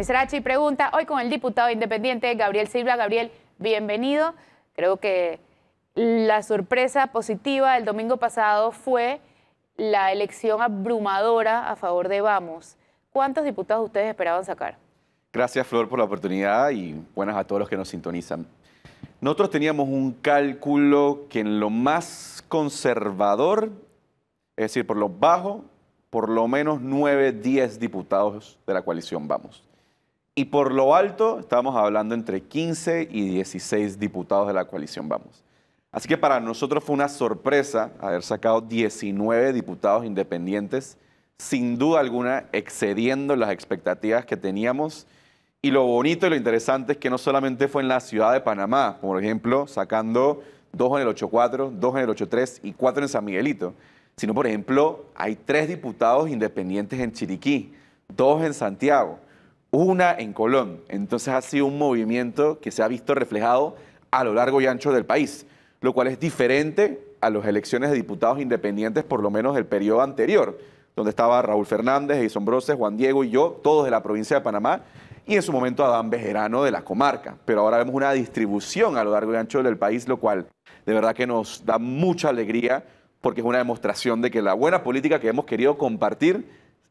Misrachi pregunta, hoy con el diputado independiente Gabriel Silva. Gabriel, bienvenido. Creo que la sorpresa positiva del domingo pasado fue la elección abrumadora a favor de Vamos. ¿Cuántos diputados ustedes esperaban sacar? Gracias, Flor, por la oportunidad y buenas a todos los que nos sintonizan. Nosotros teníamos un cálculo que en lo más conservador, es decir, por lo bajo, por lo menos 9, 10 diputados de la coalición vamos. Y por lo alto, estamos hablando entre 15 y 16 diputados de la coalición Vamos. Así que para nosotros fue una sorpresa haber sacado 19 diputados independientes, sin duda alguna excediendo las expectativas que teníamos. Y lo bonito y lo interesante es que no solamente fue en la ciudad de Panamá, por ejemplo, sacando dos en el 84, 4 dos en el 83 y cuatro en San Miguelito, sino, por ejemplo, hay tres diputados independientes en Chiriquí, dos en Santiago una en Colón. Entonces ha sido un movimiento que se ha visto reflejado a lo largo y ancho del país, lo cual es diferente a las elecciones de diputados independientes, por lo menos del periodo anterior, donde estaba Raúl Fernández, Edison Broses, Juan Diego y yo, todos de la provincia de Panamá, y en su momento Adán Bejerano de la comarca. Pero ahora vemos una distribución a lo largo y ancho del país, lo cual de verdad que nos da mucha alegría porque es una demostración de que la buena política que hemos querido compartir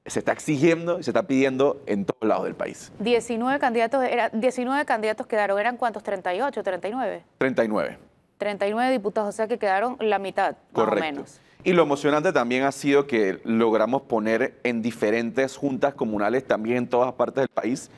se está exigiendo y se está pidiendo en todos lados del país. 19 candidatos, era, 19 candidatos quedaron, ¿eran cuántos? ¿38, 39? 39. 39 diputados, o sea que quedaron la mitad, Correcto. o menos. Y lo emocionante también ha sido que logramos poner en diferentes juntas comunales, también en todas partes del país,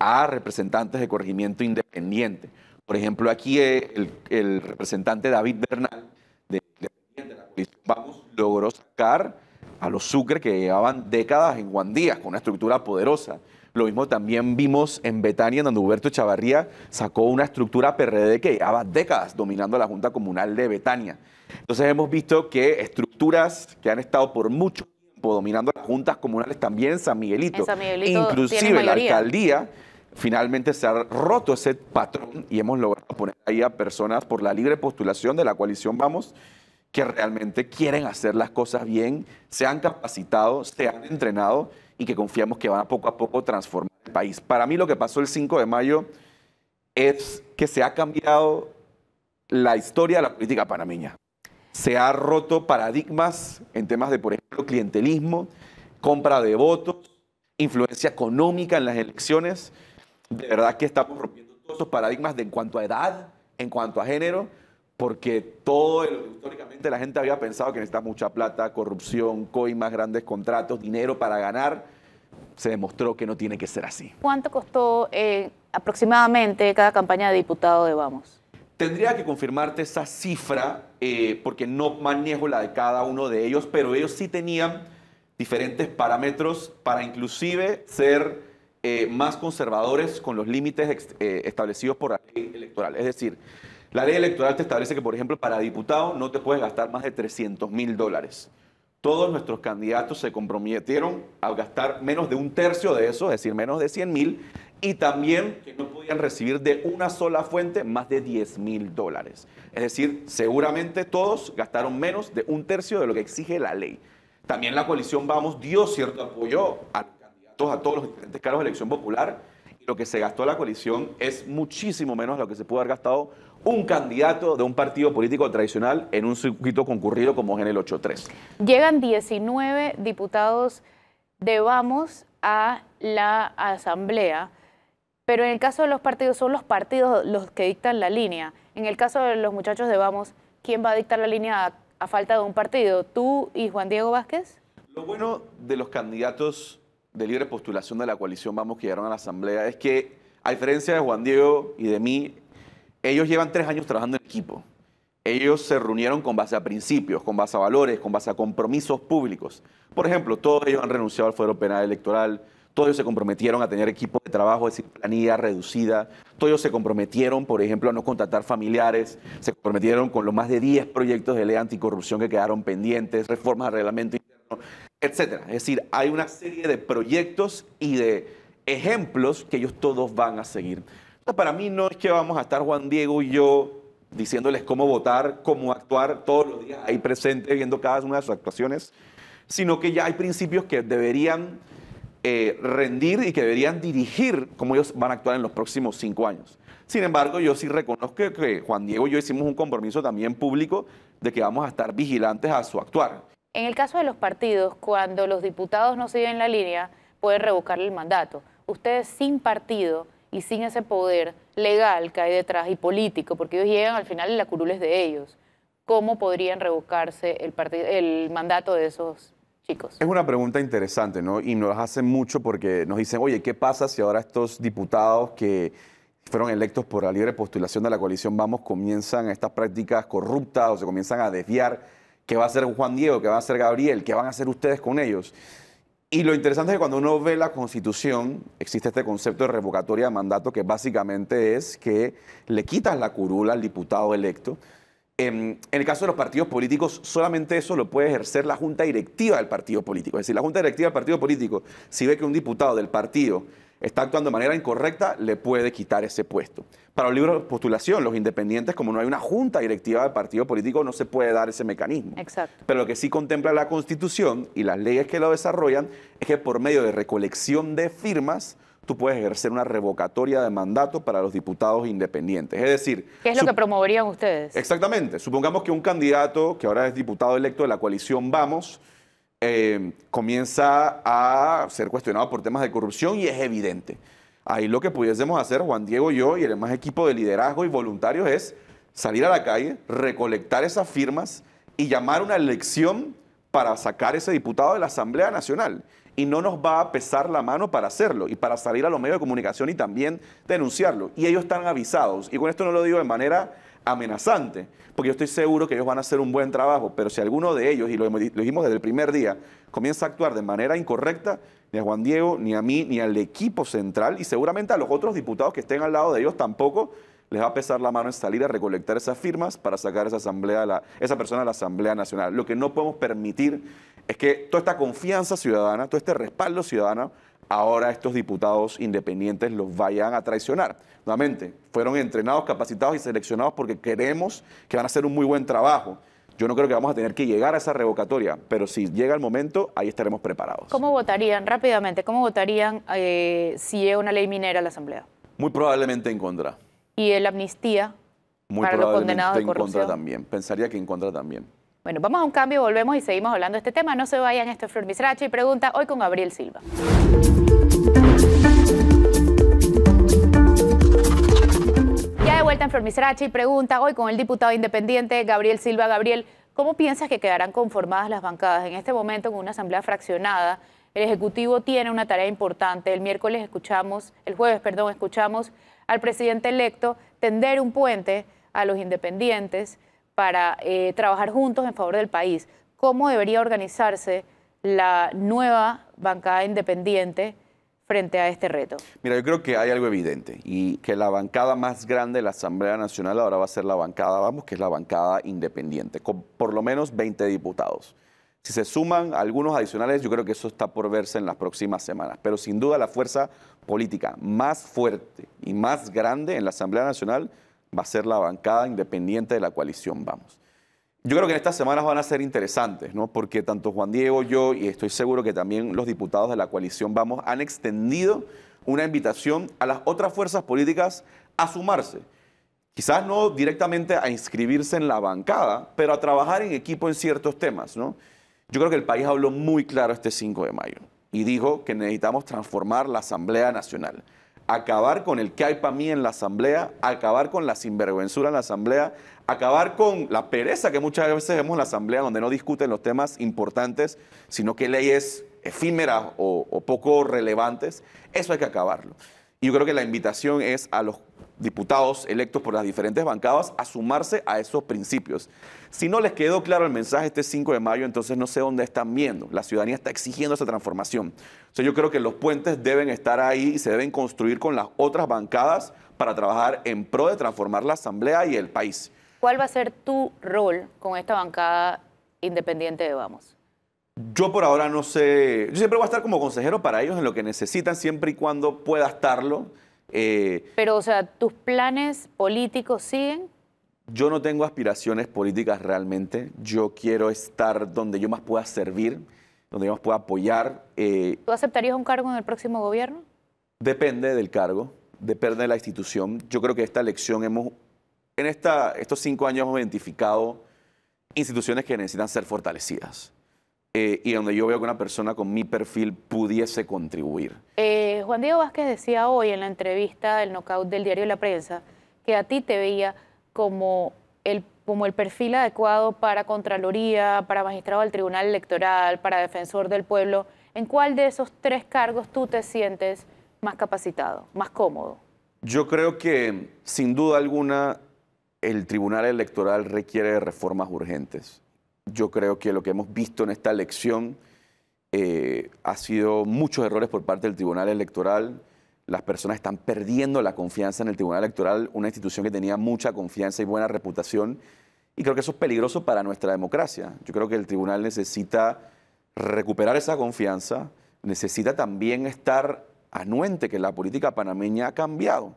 a representantes de corregimiento independiente. Por ejemplo, aquí eh, el, representante David Bernal, de, de la coalición Vamos, logró sacar a los Sucre que llevaban décadas en Guandías con una estructura poderosa. Lo mismo también vimos en Betania, donde Huberto Chavarría sacó una estructura PRD que llevaba décadas dominando la Junta Comunal de Betania. Entonces hemos visto que estructuras que han estado por mucho tiempo dominando las juntas comunales también San Miguelito, San Miguelito inclusive la alcaldía, finalmente se ha roto ese patrón y hemos logrado poner ahí a personas por la libre postulación de la coalición Vamos que realmente quieren hacer las cosas bien, se han capacitado, se han entrenado y que confiamos que van a poco a poco transformar el país. Para mí lo que pasó el 5 de mayo es que se ha cambiado la historia de la política panameña. Se ha roto paradigmas en temas de, por ejemplo, clientelismo, compra de votos, influencia económica en las elecciones. De verdad que estamos rompiendo todos esos paradigmas de en cuanto a edad, en cuanto a género porque todo, el, históricamente la gente había pensado que necesitaba mucha plata, corrupción, coimas, grandes contratos, dinero para ganar. Se demostró que no tiene que ser así. ¿Cuánto costó eh, aproximadamente cada campaña de diputado de Vamos? Tendría que confirmarte esa cifra, eh, porque no manejo la de cada uno de ellos, pero ellos sí tenían diferentes parámetros para inclusive ser... Eh, más conservadores con los límites establecidos por la ley electoral. Es decir, la ley electoral te establece que, por ejemplo, para diputado no te puedes gastar más de 300 mil dólares. Todos nuestros candidatos se comprometieron a gastar menos de un tercio de eso, es decir, menos de 100 mil, y también que no podían recibir de una sola fuente más de 10 mil dólares. Es decir, seguramente todos gastaron menos de un tercio de lo que exige la ley. También la coalición Vamos dio cierto apoyo a los candidatos a todos los diferentes cargos de elección popular. Y lo que se gastó la coalición es muchísimo menos de lo que se pudo haber gastado un candidato de un partido político tradicional en un circuito concurrido como es en el 8-3. Llegan 19 diputados de Vamos a la Asamblea, pero en el caso de los partidos son los partidos los que dictan la línea. En el caso de los muchachos de Vamos, ¿quién va a dictar la línea a, falta de un partido? ¿Tú y Juan Diego Vázquez? Lo bueno de los candidatos de libre postulación de la coalición Vamos que llegaron a la Asamblea es que, a diferencia de Juan Diego y de mí, ellos llevan tres años trabajando en equipo. Ellos se reunieron con base a principios, con base a valores, con base a compromisos públicos. Por ejemplo, todos ellos han renunciado al fuero penal electoral, todos ellos se comprometieron a tener equipos de trabajo, es decir, planilla reducida, todos ellos se comprometieron, por ejemplo, a no contratar familiares, se comprometieron con los más de 10 proyectos de ley anticorrupción que quedaron pendientes, reformas al reglamento interno, etc. Es decir, hay una serie de proyectos y de ejemplos que ellos todos van a seguir para mí no es que vamos a estar Juan Diego y yo diciéndoles cómo votar, cómo actuar todos los días ahí presente viendo cada una de sus actuaciones, sino que ya hay principios que deberían eh, rendir y que deberían dirigir cómo ellos van a actuar en los próximos cinco años. Sin embargo, yo sí reconozco que, Juan Diego y yo hicimos un compromiso también público de que vamos a estar vigilantes a su actuar. En el caso de los partidos, cuando los diputados no siguen la línea, pueden revocarle el mandato. Ustedes sin partido y sin ese poder legal que hay detrás y político, porque ellos llegan al final en la curules de ellos. ¿Cómo podrían revocarse el, el mandato de esos chicos? Es una pregunta interesante, ¿no? Y nos hacen mucho porque nos dicen, oye, ¿qué pasa si ahora estos diputados que fueron electos por la libre postulación de la coalición Vamos comienzan estas prácticas corruptas o se comienzan a desviar? ¿Qué va a hacer Juan Diego? ¿Qué va a hacer Gabriel? ¿Qué van a hacer ustedes con ellos? Y lo interesante es que cuando uno ve la Constitución, existe este concepto de revocatoria de mandato que básicamente es que le quitas la curula al diputado electo. En, el caso de los partidos políticos, solamente eso lo puede ejercer la junta directiva del partido político. Es decir, la junta directiva del partido político, si ve que un diputado del partido está actuando de manera incorrecta, le puede quitar ese puesto. Para los libros de postulación, los independientes, como no hay una junta directiva de partido político, no se puede dar ese mecanismo. Exacto. Pero lo que sí contempla la Constitución y las leyes que lo desarrollan es que por medio de recolección de firmas, tú puedes ejercer una revocatoria de mandato para los diputados independientes. Es decir... ¿Qué es lo que promoverían ustedes? Exactamente. Supongamos que un candidato que ahora es diputado electo de la coalición Vamos, Em, comienza a ser cuestionado por temas de corrupción y es evidente. Ahí lo que pudiésemos hacer, Juan Diego, yo y el demás equipo de liderazgo y voluntarios es salir a la calle, recolectar esas firmas y llamar una elección para sacar ese diputado de la Asamblea Nacional. Y no nos va a pesar la mano para hacerlo y para salir a los medios de comunicación y también denunciarlo. Y ellos están avisados. Y con esto no lo digo de manera amenazante, porque yo estoy seguro que ellos van a hacer un buen trabajo, pero si alguno de ellos, y lo, dijimos desde el primer día, comienza a actuar de manera incorrecta, ni a Juan Diego, ni a mí, ni al equipo central, y seguramente a los otros diputados que estén al lado de ellos tampoco les va a pesar la mano en salir a recolectar esas firmas para sacar esa, asamblea esa persona a la Asamblea Nacional. Lo que no podemos permitir es que toda esta confianza ciudadana, todo este respaldo ciudadano, ahora estos diputados independientes los vayan a traicionar. Nuevamente, fueron entrenados, capacitados y seleccionados porque queremos que van a hacer un muy buen trabajo. Yo no creo que vamos a tener que llegar a esa revocatoria, pero si llega el momento, ahí estaremos preparados. ¿Cómo votarían, rápidamente, cómo votarían eh, si es una ley minera a la Asamblea? Muy probablemente en contra. ¿Y la amnistía para los condenados en contra también. Pensaría que en contra también. Bueno, vamos a un cambio, volvemos y seguimos hablando de este tema. No se vayan, esto es Flor y pregunta hoy con Gabriel Silva. Ya de vuelta en Flor y pregunta hoy con el diputado independiente Gabriel Silva. Gabriel, ¿cómo piensas que quedarán conformadas las bancadas en este momento con una asamblea fraccionada? El Ejecutivo tiene una tarea importante. El miércoles escuchamos, el jueves, perdón, escuchamos al presidente electo tender un puente a los independientes para eh, trabajar juntos en favor del país. ¿Cómo debería organizarse la nueva bancada independiente frente a este reto? Mira, yo creo que hay algo evidente y que la bancada más grande de la Asamblea Nacional ahora va a ser la bancada, vamos, que es la bancada independiente, con por lo menos 20 diputados. Si se suman algunos adicionales, yo creo que eso está por verse en las próximas semanas. Pero sin duda la fuerza política más fuerte y más grande en la Asamblea Nacional va a ser la bancada independiente de la coalición Vamos. Yo creo que estas semanas van a ser interesantes, ¿no? Porque tanto Juan Diego, yo y estoy seguro que también los diputados de la coalición Vamos han extendido una invitación a las otras fuerzas políticas a sumarse. Quizás no directamente a inscribirse en la bancada, pero a trabajar en equipo en ciertos temas, ¿no? Yo creo que el país habló muy claro este 5 de mayo y dijo que necesitamos transformar la Asamblea Nacional acabar con el que hay para mí en la asamblea, acabar con la sinvergüenzura en la asamblea, acabar con la pereza que muchas veces vemos en la asamblea donde no discuten los temas importantes, sino que leyes efímeras o, o poco relevantes. Eso hay que acabarlo. Y yo creo que la invitación es a los diputados electos por las diferentes bancadas a sumarse a esos principios. Si no les quedó claro el mensaje este 5 de mayo, entonces no sé dónde están viendo. La ciudadanía está exigiendo esa transformación. O yo creo que los puentes deben estar ahí y se deben construir con las otras bancadas para trabajar en pro de transformar la Asamblea y el país. ¿Cuál va a ser tu rol con esta bancada independiente de Vamos? Yo por ahora no sé, yo siempre voy a estar como consejero para ellos en lo que necesitan, siempre y cuando pueda estarlo. Eh, Pero, o sea, ¿tus planes políticos siguen? Yo no tengo aspiraciones políticas realmente. Yo quiero estar donde yo más pueda servir, donde yo más pueda apoyar. Eh, ¿Tú aceptarías un cargo en el próximo gobierno? Depende del cargo, depende de la institución. Yo creo que esta elección hemos, en estos cinco años hemos identificado instituciones que necesitan ser fortalecidas. Eh, y donde yo veo que una persona con mi perfil pudiese contribuir. Eh, Juan Diego Vázquez decía hoy en la entrevista del knockout del diario La Prensa que a ti te veía como el, como el perfil adecuado para Contraloría, para magistrado del Tribunal Electoral, para defensor del pueblo. ¿En cuál de esos tres cargos tú te sientes más capacitado, más cómodo? Yo creo que, sin duda alguna, el Tribunal Electoral requiere reformas urgentes yo creo que lo que hemos visto en esta elección eh, ha sido muchos errores por parte del Tribunal Electoral. Las personas están perdiendo la confianza en el Tribunal Electoral, una institución que tenía mucha confianza y buena reputación. Y creo que eso es peligroso para nuestra democracia. Yo creo que el Tribunal necesita recuperar esa confianza, necesita también estar anuente que la política panameña ha cambiado.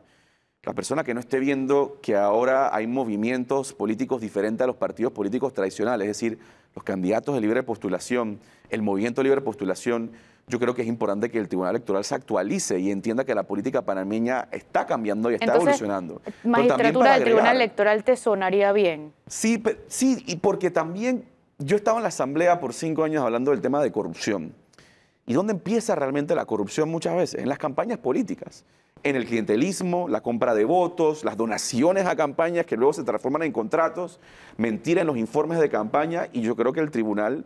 La persona que no esté viendo que ahora hay movimientos políticos diferentes a los partidos políticos tradicionales, es decir, los candidatos de libre postulación, el movimiento de libre postulación, yo creo que es importante que el Tribunal Electoral se actualice y entienda que la política panameña está cambiando y está Entonces, evolucionando. Magistratura del Tribunal Electoral te sonaría bien. Sí, sí, y porque también yo estaba en la Asamblea por cinco años hablando del tema de corrupción. ¿Y dónde empieza realmente la corrupción muchas veces? En las campañas políticas en el clientelismo, la compra de votos, las donaciones a campañas que luego se transforman en contratos, mentira en los informes de campaña y yo creo que el tribunal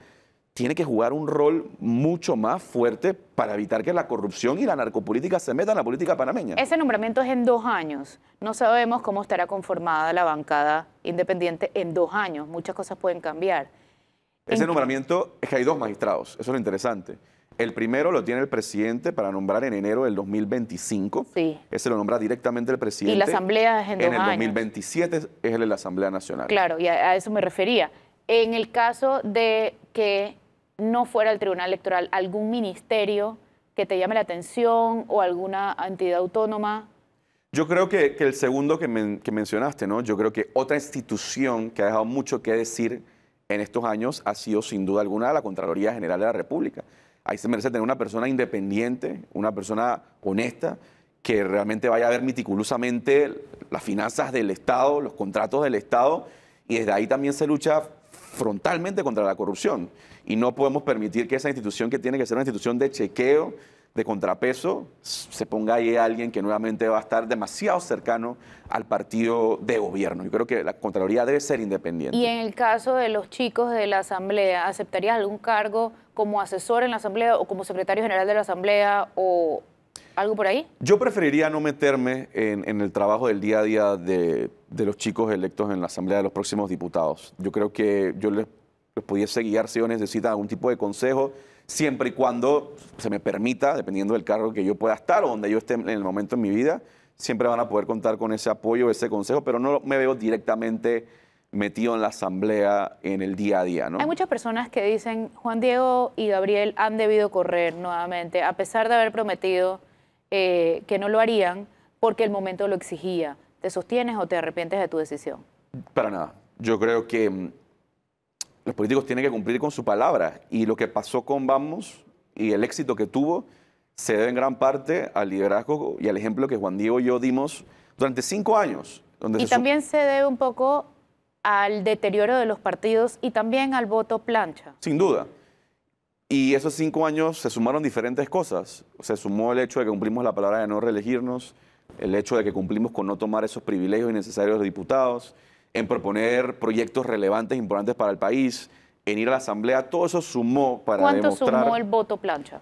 tiene que jugar un rol mucho más fuerte para evitar que la corrupción y la narcopolítica se metan en la política panameña. Ese nombramiento es en dos años. No sabemos cómo estará conformada la bancada independiente en dos años. Muchas cosas pueden cambiar. Ese nombramiento es que hay dos magistrados. Eso es lo interesante. El primero lo tiene el presidente para nombrar en enero del 2025. Sí. Ese lo nombra directamente el presidente. Y la Asamblea es en, el 2027 es el de la Asamblea Nacional. Claro, y a, eso me refería. En el caso de que no fuera el Tribunal Electoral algún ministerio que te llame la atención o alguna entidad autónoma, yo creo que, el segundo que, que mencionaste, ¿no? Yo creo que otra institución que ha dejado mucho que decir en estos años ha sido sin duda alguna la Contraloría General de la República ahí se merece tener una persona independiente, una persona honesta, que realmente vaya a ver meticulosamente las finanzas del Estado, los contratos del Estado, y desde ahí también se lucha frontalmente contra la corrupción. Y no podemos permitir que esa institución que tiene que ser una institución de chequeo, de contrapeso, se ponga ahí alguien que nuevamente va a estar demasiado cercano al partido de gobierno. Yo creo que la Contraloría debe ser independiente. Y en el caso de los chicos de la Asamblea, aceptaría algún cargo? como asesor en la Asamblea o como secretario general de la Asamblea o algo por ahí? Yo preferiría no meterme en, el trabajo del día a día de, los chicos electos en la Asamblea de los próximos diputados. Yo creo que yo les, pudiese guiar si yo necesita algún tipo de consejo, siempre y cuando se me permita, dependiendo del cargo que yo pueda estar o donde yo esté en el momento en mi vida, siempre van a poder contar con ese apoyo, ese consejo, pero no me veo directamente metido en la asamblea en el día a día. ¿no? Hay muchas personas que dicen, Juan Diego y Gabriel han debido correr nuevamente, a pesar de haber prometido eh, que no lo harían porque el momento lo exigía. ¿Te sostienes o te arrepientes de tu decisión? Para nada. Yo creo que mm, los políticos tienen que cumplir con su palabra y lo que pasó con Vamos y el éxito que tuvo se debe en gran parte al liderazgo y al ejemplo que Juan Diego y yo dimos durante cinco años. y también se debe un poco al deterioro de los partidos y también al voto plancha. Sin duda. Y esos cinco años se sumaron diferentes cosas. Se sumó el hecho de que cumplimos la palabra de no reelegirnos, el hecho de que cumplimos con no tomar esos privilegios innecesarios de diputados, en proponer proyectos relevantes, e importantes para el país, en ir a la Asamblea. Todo eso sumó para ¿Cuánto sumó el voto plancha?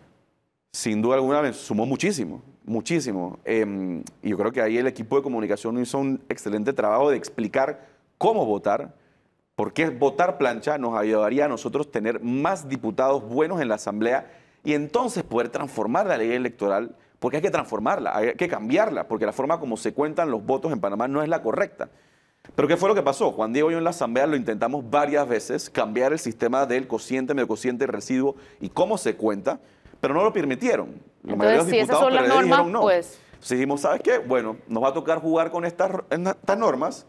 Sin duda alguna, sumó muchísimo, muchísimo. Em, y yo creo que ahí el equipo de comunicación hizo un excelente trabajo de explicar cómo votar, porque votar plancha nos ayudaría a nosotros tener más diputados buenos en la Asamblea y entonces poder transformar la ley electoral, porque hay que transformarla, hay que cambiarla, porque la forma como se cuentan los votos en Panamá no es la correcta. Pero ¿qué fue lo que pasó? Juan Diego y yo en la Asamblea lo intentamos varias veces, cambiar el sistema del cociente, medio cociente, residuo y cómo se cuenta, pero no lo permitieron. Entonces, si esas son las normas, no. Pues... Entonces dijimos, ¿sabes qué? Bueno, nos va a tocar jugar con estas normas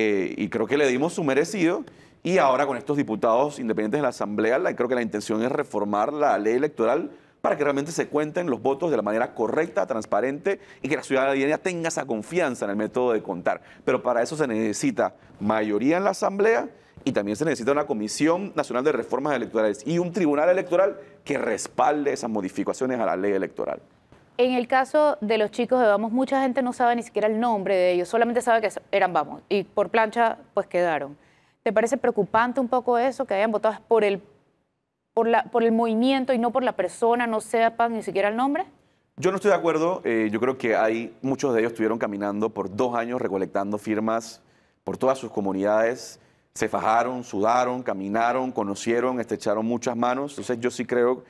eh, y creo que le dimos su merecido. Y ahora con estos diputados independientes de la Asamblea, creo que la intención es reformar la ley electoral para que realmente se cuenten los votos de la manera correcta, transparente y que la ciudadanía tenga esa confianza en el método de contar. Pero para eso se necesita mayoría en la Asamblea y también se necesita una Comisión Nacional de Reformas Electorales y un Tribunal Electoral que respalde esas modificaciones a la ley electoral. En el caso de los chicos de Vamos, mucha gente no sabe ni siquiera el nombre de ellos, solamente sabe que eran Vamos y por plancha pues quedaron. ¿Te parece preocupante un poco eso, que hayan votado por el, por la, por el movimiento y no por la persona, no sepan ni siquiera el nombre? Yo no estoy de acuerdo. Eh, yo creo que hay muchos de ellos estuvieron caminando por dos años recolectando firmas por todas sus comunidades. Se fajaron, sudaron, caminaron, conocieron, estrecharon muchas manos. Entonces yo sí creo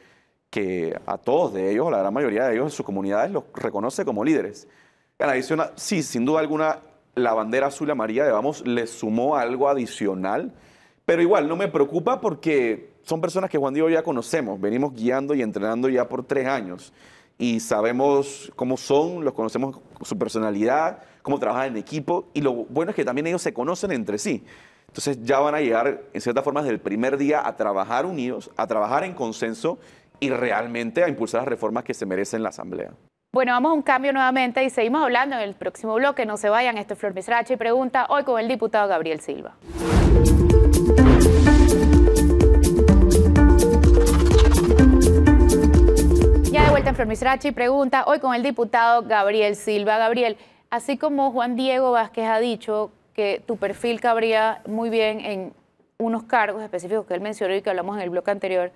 que a todos de ellos, a la gran mayoría de ellos en sus comunidades, los reconoce como líderes. sí, sin duda alguna, la bandera azul y amarilla de Vamos le sumó algo adicional, pero igual no me preocupa porque son personas que Juan Diego ya conocemos, venimos guiando y entrenando ya por tres años y sabemos cómo son, los conocemos su personalidad, cómo trabajan en equipo y lo bueno es que también ellos se conocen entre sí. Entonces ya van a llegar, en cierta forma, desde el primer día a trabajar unidos, a trabajar en consenso y realmente a impulsar las reformas que se merecen en la Asamblea. Bueno, vamos a un cambio nuevamente y seguimos hablando en el próximo bloque. No se vayan, esto es Flor Misrachi pregunta hoy con el diputado Gabriel Silva. Ya de vuelta en Flor Misrachi pregunta hoy con el diputado Gabriel Silva. Gabriel, así como Juan Diego Vázquez ha dicho que tu perfil cabría muy bien en unos cargos específicos que él mencionó y que hablamos en el bloque anterior,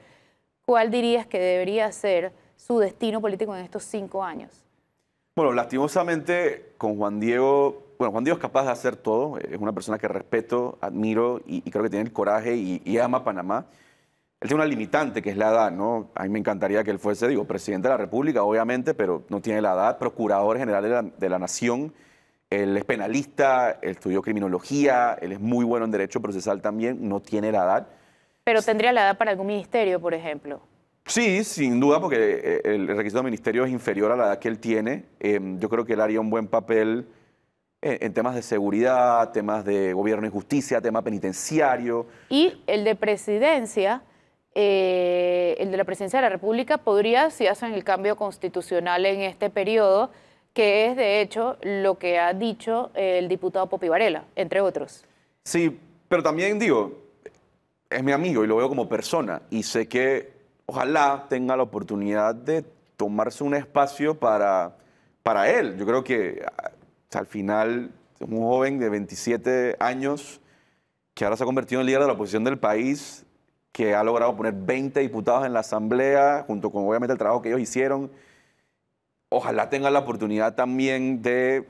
¿cuál dirías que debería ser su destino político en estos cinco años? Bueno, lastimosamente con Juan Diego, bueno, Juan Diego es capaz de hacer todo, es una persona que respeto, admiro y, creo que tiene el coraje y, ama Panamá. Él tiene una limitante que es la edad, ¿no? A mí me encantaría que él fuese, digo, presidente de la República, obviamente, pero no tiene la edad, procurador general de la, de la Nación. Él es penalista, estudió criminología, él es muy bueno en derecho procesal también, no tiene la edad. Pero tendría la edad para algún ministerio, por ejemplo. Sí, sin duda, porque eh, el requisito de ministerio es inferior a la edad que él tiene. Em, yo creo que él haría un buen papel eh, en, temas de seguridad, temas de gobierno y justicia, tema penitenciario. Y el de presidencia, eh, el de la presidencia de la República podría, si hacen el cambio constitucional en este periodo, que es de hecho lo que ha dicho el diputado Popi Varela, entre otros. Sí, pero también digo, es mi amigo y lo veo como persona y sé que ojalá tenga la oportunidad de tomarse un espacio para, para él. Yo creo que al final es un joven de 27 años que ahora se ha convertido en líder de la oposición del país, que ha logrado poner 20 diputados en la Asamblea, junto con obviamente el trabajo que ellos hicieron. Ojalá tenga la oportunidad también de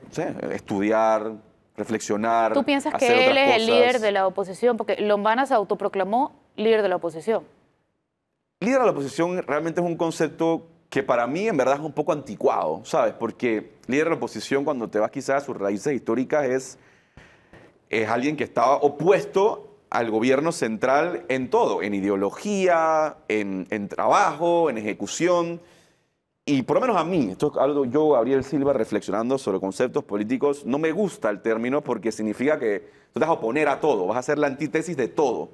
estudiar, reflexionar. ¿Tú piensas que él es el líder de la oposición? Porque Lombana se autoproclamó líder de la oposición. Líder de la oposición realmente es un concepto que para mí en verdad es un poco anticuado, ¿sabes? Porque líder de la oposición, cuando te vas quizás a sus raíces históricas, es, es alguien que estaba opuesto al gobierno central en todo, en ideología, en, en trabajo, en ejecución y por lo menos a mí, esto es algo yo, Gabriel Silva, reflexionando sobre conceptos políticos, no me gusta el término porque significa que tú te vas a oponer a todo, vas a ser la antítesis de todo.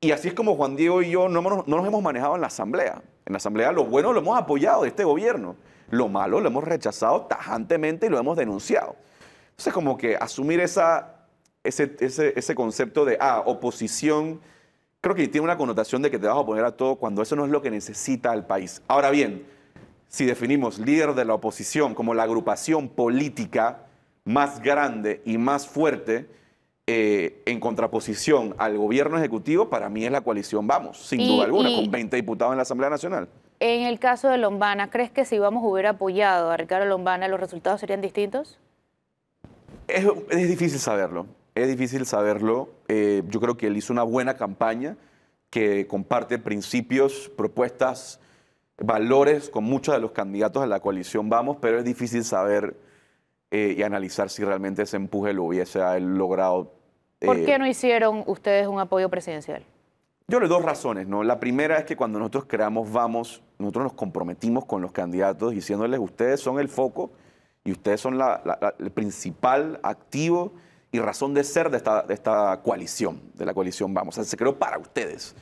Y así es como Juan Diego y yo no, nos hemos manejado en la Asamblea. En la Asamblea lo bueno lo hemos apoyado de este gobierno, lo malo lo hemos rechazado tajantemente y lo hemos denunciado. Entonces como que asumir ese, ese concepto de, ah, oposición, creo que tiene una connotación de que te vas a oponer a todo cuando eso no es lo que necesita el país. Ahora bien, si definimos líder de la oposición como la agrupación política más grande y más fuerte eh, en contraposición al gobierno ejecutivo, para mí es la coalición Vamos, sin duda alguna, con 20 diputados en la Asamblea Nacional. En el caso de Lombana, ¿crees que si Vamos hubiera apoyado a Ricardo Lombana, los resultados serían distintos? Es, difícil saberlo, es difícil saberlo. Eh, yo creo que él hizo una buena campaña que comparte principios, propuestas valores con muchos de los candidatos de la coalición vamos, pero es difícil saber eh, y analizar si realmente ese empuje lo hubiese logrado. ¿Por qué eh, no hicieron ustedes un apoyo presidencial? Yo le doy dos razones, ¿no? La primera es que cuando nosotros creamos Vamos, nosotros nos comprometimos con los candidatos diciéndoles, ustedes son el foco y ustedes son el principal activo y razón de ser de esta, de esta coalición, de la coalición Vamos. se creó para ustedes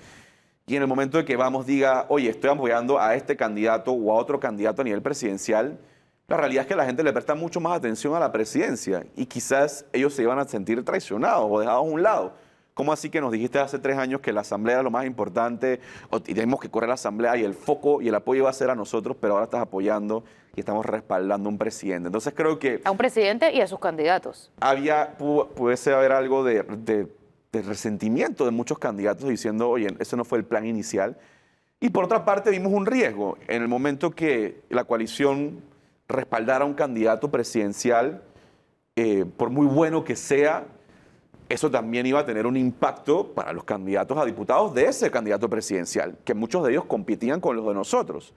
y en el momento de que vamos diga, oye, estoy apoyando a este candidato o a otro candidato a nivel presidencial, la realidad es que la gente le presta mucho más atención a la presidencia y quizás ellos se iban a sentir traicionados o dejados a un lado. ¿Cómo así que nos dijiste hace tres años que la asamblea era lo más importante o tenemos que correr la asamblea y el foco y el apoyo iba a ser a nosotros, pero ahora estás apoyando y estamos respaldando a un presidente? Entonces creo que... A un presidente y a sus candidatos. Había, puede haber algo de de resentimiento de muchos candidatos diciendo, oye, ese no fue el plan inicial. Y por otra parte vimos un riesgo. En el momento que la coalición respaldara a un candidato presidencial, eh, por muy bueno que sea, eso también iba a tener un impacto para los candidatos a diputados de ese candidato presidencial, que muchos de ellos competían con los de nosotros.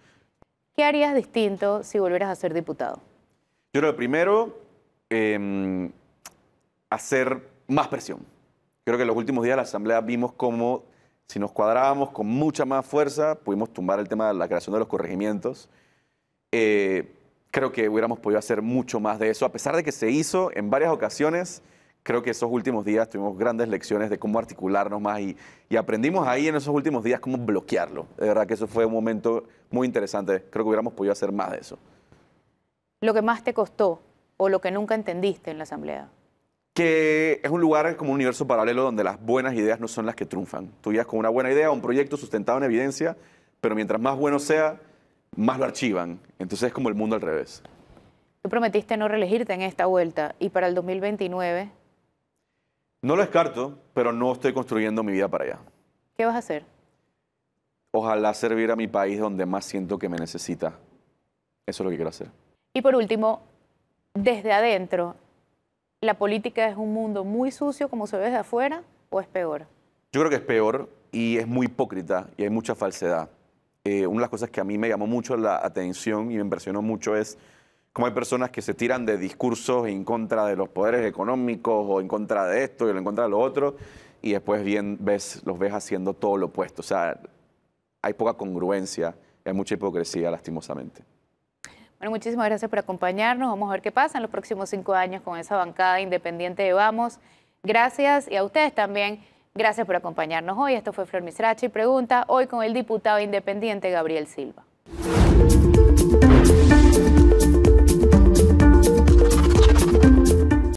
¿Qué harías distinto si volvieras a ser diputado? Yo creo que primero, em, hacer más presión creo que en los últimos días de la Asamblea vimos cómo, si nos cuadrábamos con mucha más fuerza, pudimos tumbar el tema de la creación de los corregimientos. Eh, creo que hubiéramos podido hacer mucho más de eso, a pesar de que se hizo en varias ocasiones. Creo que esos últimos días tuvimos grandes lecciones de cómo articularnos más y aprendimos ahí en esos últimos días cómo bloquearlo. De verdad que eso fue un momento muy interesante. Creo que hubiéramos podido hacer más de eso. Lo que más te costó o lo que nunca entendiste en la Asamblea que es un lugar como un universo paralelo donde las buenas ideas no son las que triunfan. Tú llegas con una buena idea, un proyecto sustentado en evidencia, pero mientras más bueno sea, más lo archivan. Entonces es como el mundo al revés. Tú prometiste no reelegirte en esta vuelta y para el 2029. No lo descarto, pero no estoy construyendo mi vida para allá. ¿Qué vas a hacer? Ojalá servir a mi país donde más siento que me necesita. Eso es lo que quiero hacer. Y por último, desde adentro, la política es un mundo muy sucio como se ve desde afuera o es peor? Yo creo que es peor y es muy hipócrita y hay mucha falsedad. Eh, una de las cosas que a mí me llamó mucho la atención y me impresionó mucho es cómo hay personas que se tiran de discursos en contra de los poderes económicos o en contra de esto y en contra de lo otro y después bien ves, los ves haciendo todo lo opuesto. O sea, hay poca congruencia, hay mucha hipocresía lastimosamente. Bueno, muchísimas gracias por acompañarnos. Vamos a ver qué pasa en los próximos cinco años con esa bancada independiente de Vamos. Gracias y a ustedes también. Gracias por acompañarnos hoy. Esto fue Flor Misrachi Pregunta, hoy con el diputado independiente Gabriel Silva.